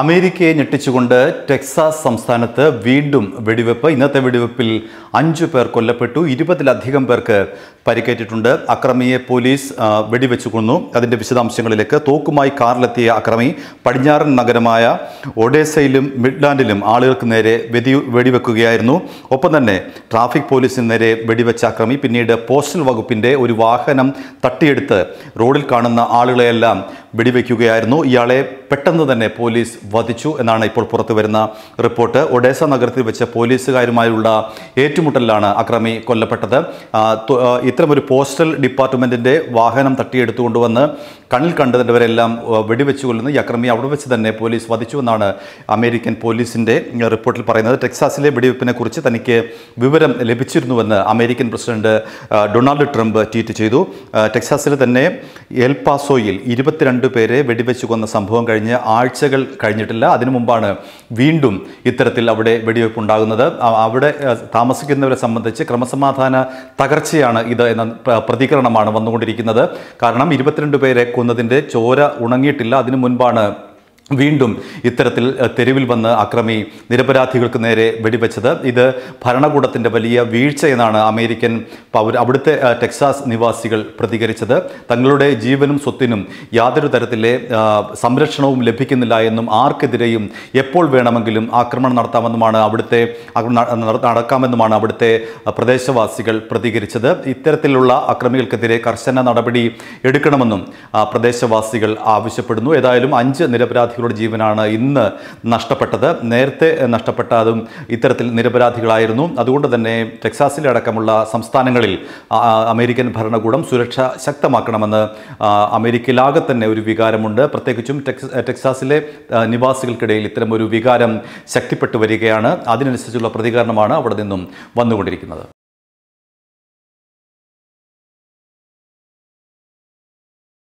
അമേരിക്കയെ ഞെട്ടിച്ചുകൊണ്ട് ടെക്സാസ് സംസ്ഥാനത്ത് വീണ്ടും വെടിവെപ്പ് ഇന്നത്തെ വെടിവെപ്പിൽ അഞ്ചു പേർ കൊല്ലപ്പെട്ടു ഇരുപതിലധികം പേർക്ക് പരിക്കേറ്റിട്ടുണ്ട് അക്രമിയെ പോലീസ് വെടിവെച്ചു കൊന്നു അതിൻ്റെ വിശദാംശങ്ങളിലേക്ക് തോക്കുമായി കാറിലെത്തിയ അക്രമി പടിഞ്ഞാറൻ നഗരമായ ഒഡേസയിലും മിഡ്ലാൻഡിലും ആളുകൾക്ക് നേരെ വെടി വെടിവെക്കുകയായിരുന്നു ഒപ്പം തന്നെ ട്രാഫിക് പോലീസിന് നേരെ വെടിവെച്ച അക്രമി പിന്നീട് പോസ്റ്റൽ വകുപ്പിൻ്റെ ഒരു വാഹനം തട്ടിയെടുത്ത് റോഡിൽ കാണുന്ന ആളുകളെയെല്ലാം വെടിവെക്കുകയായിരുന്നു ഇയാളെ പെട്ടെന്ന് തന്നെ പോലീസ് വധിച്ചു എന്നാണ് ഇപ്പോൾ പുറത്തു വരുന്ന റിപ്പോർട്ട് ഒഡേസ നഗരത്തിൽ വെച്ച പോലീസുകാരുമായുള്ള ഏറ്റുമുട്ടലിലാണ് അക്രമി കൊല്ലപ്പെട്ടത് ഇത്തരമൊരു പോസ്റ്റൽ ഡിപ്പാർട്ട്മെൻറ്റിൻ്റെ വാഹനം തട്ടിയെടുത്തുകൊണ്ടുവന്ന് കണ്ണിൽ കണ്ടതിൻ്റെവരെല്ലാം വെടിവെച്ചു കൊല്ലുന്നു ഈ അക്രമി അവിടെ വെച്ച് തന്നെ പോലീസ് വധിച്ചു എന്നാണ് അമേരിക്കൻ പോലീസിൻ്റെ റിപ്പോർട്ടിൽ പറയുന്നത് ടെക്സാസിലെ കുറിച്ച് തനിക്ക് വിവരം ലഭിച്ചിരുന്നുവെന്ന് American president Donald Trump tweet ചെയ്തു ടെക്സാസിൽ തന്നെ എൽപാസോയിൽ ഇരുപത്തിരണ്ട് പേരെ വെടിവെച്ചു കൊന്ന സംഭവം കഴിഞ്ഞ് ആഴ്ചകൾ കഴിഞ്ഞിട്ടില്ല അതിനു മുമ്പാണ് വീണ്ടും ഇത്തരത്തിൽ അവിടെ വെടിവെപ്പ് ഉണ്ടാകുന്നത് അവിടെ താമസിക്കുന്നവരെ സംബന്ധിച്ച് ക്രമസമാധാന തകർച്ചയാണ് ഇത് എന്ന പ്രതികരണമാണ് വന്നുകൊണ്ടിരിക്കുന്നത് കാരണം ഇരുപത്തിരണ്ട് പേരെ കൊന്നതിൻ്റെ ചോര ഉണങ്ങിയിട്ടില്ല അതിനു മുൻപാണ് വീണ്ടും ഇത്തരത്തിൽ തെരുവിൽ വന്ന് അക്രമി നിരപരാധികൾക്ക് നേരെ വെടിവെച്ചത് ഇത് ഭരണകൂടത്തിൻ്റെ വലിയ വീഴ്ച എന്നാണ് അമേരിക്കൻ പൗർ അവിടുത്തെ ടെക്സാസ് നിവാസികൾ പ്രതികരിച്ചത് തങ്ങളുടെ ജീവനും സ്വത്തിനും യാതൊരു തരത്തിലെ സംരക്ഷണവും ലഭിക്കുന്നില്ല എന്നും ആർക്കെതിരെയും എപ്പോൾ വേണമെങ്കിലും ആക്രമണം നടത്താമെന്നുമാണ് അവിടുത്തെ നടക്കാമെന്നുമാണ് അവിടുത്തെ പ്രദേശവാസികൾ പ്രതികരിച്ചത് ഇത്തരത്തിലുള്ള അക്രമികൾക്കെതിരെ കർശന നടപടി എടുക്കണമെന്നും പ്രദേശവാസികൾ ആവശ്യപ്പെടുന്നു ഏതായാലും അഞ്ച് നിരപരാധികൾ വിദ്യാർത്ഥികളുടെ ജീവനാണ് ഇന്ന് നഷ്ടപ്പെട്ടത് നേരത്തെ നഷ്ടപ്പെട്ട അതും ഇത്തരത്തിൽ നിരപരാധികളായിരുന്നു അതുകൊണ്ട് തന്നെ ടെക്സാസിലെ അടക്കമുള്ള സംസ്ഥാനങ്ങളിൽ അമേരിക്കൻ ഭരണകൂടം സുരക്ഷ ശക്തമാക്കണമെന്ന് അമേരിക്കയിലാകെ തന്നെ ഒരു വികാരമുണ്ട് പ്രത്യേകിച്ചും ടെക്സാസിലെ നിവാസികൾക്കിടയിൽ ഇത്തരം ഒരു വികാരം ശക്തിപ്പെട്ടു വരികയാണ് അതിനനുസരിച്ചുള്ള പ്രതികരണമാണ് അവിടെ നിന്നും വന്നുകൊണ്ടിരിക്കുന്നത്